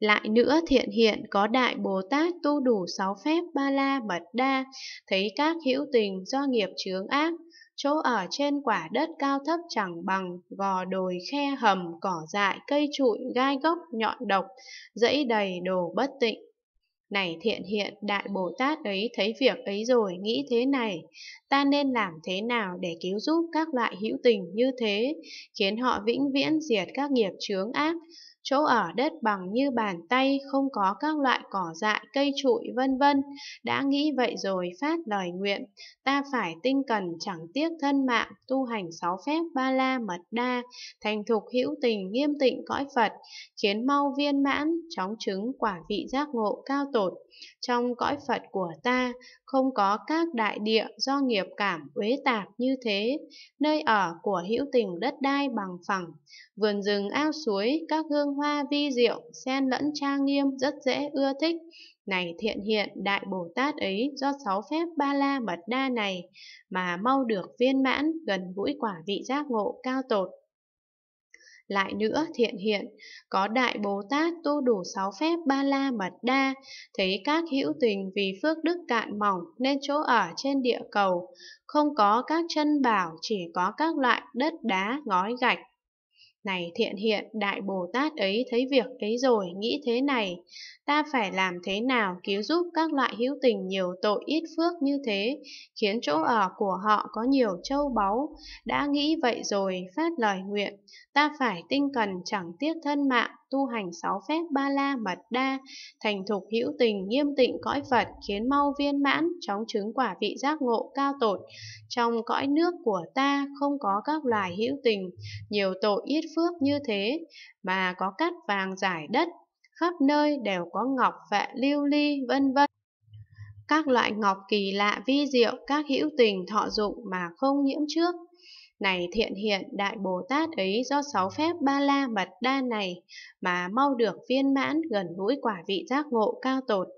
Lại nữa thiện hiện có Đại Bồ Tát tu đủ sáu phép ba la mật đa, thấy các hữu tình do nghiệp chướng ác, chỗ ở trên quả đất cao thấp chẳng bằng, gò đồi khe hầm, cỏ dại, cây trụi, gai gốc, nhọn độc, dẫy đầy đồ bất tịnh. Này thiện hiện, Đại Bồ Tát ấy thấy việc ấy rồi, nghĩ thế này, ta nên làm thế nào để cứu giúp các loại hữu tình như thế, khiến họ vĩnh viễn diệt các nghiệp chướng ác, chỗ ở đất bằng như bàn tay, không có các loại cỏ dại, cây trụi vân vân. Đã nghĩ vậy rồi phát lời nguyện, ta phải tinh cần chẳng tiếc thân mạng, tu hành sáu phép ba la mật đa, thành thục hữu tình nghiêm tịnh cõi Phật, khiến mau viên mãn, chóng chứng quả vị giác ngộ cao tột. Trong cõi Phật của ta, không có các đại địa do nghiệp cảm uế tạp như thế, nơi ở của hữu tình đất đai bằng phẳng, vườn rừng ao suối, các hương hương hoa vi diệu, xen lẫn trang nghiêm rất dễ ưa thích. Này thiện hiện đại Bồ Tát ấy do sáu phép ba la mật đa này mà mau được viên mãn gần gũi quả vị giác ngộ cao tột. Lại nữa thiện hiện, có Đại Bồ Tát tu đủ sáu phép ba la mật đa, thấy các hữu tình vì phước đức cạn mỏng nên chỗ ở trên địa cầu, không có các chân bảo chỉ có các loại đất đá, ngói gạch, này thiện hiện, Đại Bồ Tát ấy thấy việc ấy rồi, nghĩ thế này, ta phải làm thế nào cứu giúp các loại hữu tình nhiều tội ít phước như thế, khiến chỗ ở của họ có nhiều châu báu. Đã nghĩ vậy rồi, phát lời nguyện, ta phải tinh cần chẳng tiếc thân mạng, tu hành sáu phép ba la mật đa, thành thục hữu tình nghiêm tịnh cõi Phật khiến mau viên mãn, chóng chứng quả vị giác ngộ cao tột. Trong cõi nước của ta không có các loài hữu tình, nhiều tội yết phước như thế, mà có cát vàng giải đất, khắp nơi đều có ngọc vạ lưu ly vân vân các loại ngọc kỳ lạ vi diệu các hữu tình thọ dụng mà không nhiễm trước này thiện hiện đại Bồ Tát ấy do sáu phép ba la mật đa này mà mau được viên mãn gần gũi quả vị giác ngộ cao tột.